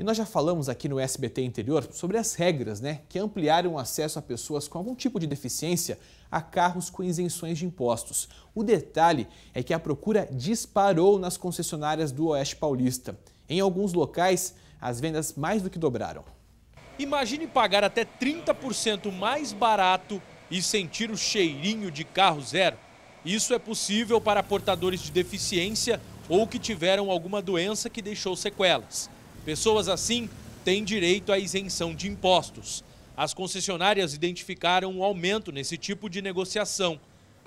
E nós já falamos aqui no SBT Interior sobre as regras né, que ampliaram o acesso a pessoas com algum tipo de deficiência a carros com isenções de impostos. O detalhe é que a procura disparou nas concessionárias do Oeste Paulista. Em alguns locais, as vendas mais do que dobraram. Imagine pagar até 30% mais barato e sentir o cheirinho de carro zero. Isso é possível para portadores de deficiência ou que tiveram alguma doença que deixou sequelas. Pessoas assim têm direito à isenção de impostos. As concessionárias identificaram um aumento nesse tipo de negociação.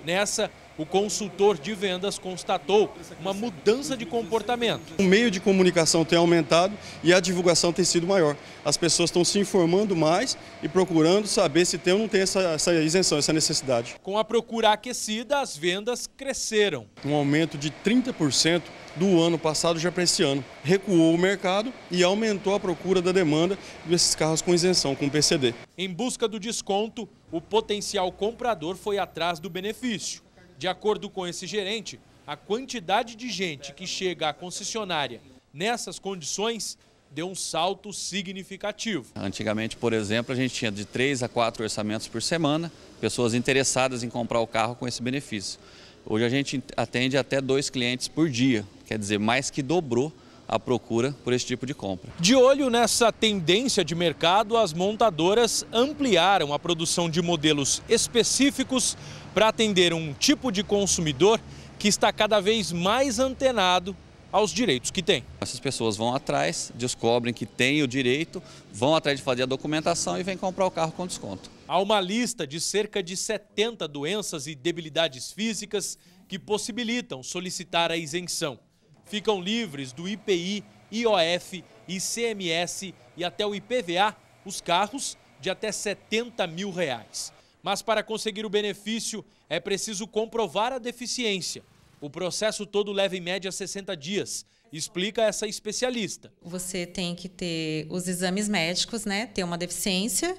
Nessa, o consultor de vendas constatou uma mudança de comportamento. O meio de comunicação tem aumentado e a divulgação tem sido maior. As pessoas estão se informando mais e procurando saber se tem ou não tem essa, essa isenção, essa necessidade. Com a procura aquecida, as vendas cresceram. Um aumento de 30% do ano passado já para esse ano. Recuou o mercado e aumentou a procura da demanda desses carros com isenção, com PCD. Em busca do desconto, o potencial comprador foi atrás do benefício. De acordo com esse gerente, a quantidade de gente que chega à concessionária nessas condições deu um salto significativo. Antigamente, por exemplo, a gente tinha de três a quatro orçamentos por semana, pessoas interessadas em comprar o carro com esse benefício. Hoje a gente atende até dois clientes por dia, quer dizer, mais que dobrou a procura por esse tipo de compra. De olho nessa tendência de mercado, as montadoras ampliaram a produção de modelos específicos para atender um tipo de consumidor que está cada vez mais antenado aos direitos que tem. Essas pessoas vão atrás, descobrem que tem o direito, vão atrás de fazer a documentação e vêm comprar o carro com desconto. Há uma lista de cerca de 70 doenças e debilidades físicas que possibilitam solicitar a isenção ficam livres do IPI, IOF, ICMS e até o IPVA os carros de até 70 mil reais. Mas para conseguir o benefício é preciso comprovar a deficiência. O processo todo leva em média 60 dias. Explica essa especialista. Você tem que ter os exames médicos, né? Ter uma deficiência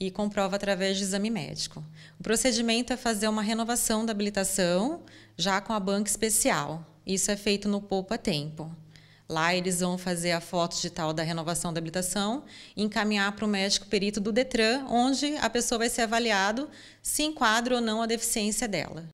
e comprova através de exame médico. O procedimento é fazer uma renovação da habilitação já com a banca especial. Isso é feito no Poupa Tempo. Lá eles vão fazer a foto digital da renovação da habilitação e encaminhar para o médico perito do Detran, onde a pessoa vai ser avaliado se enquadra ou não a deficiência dela.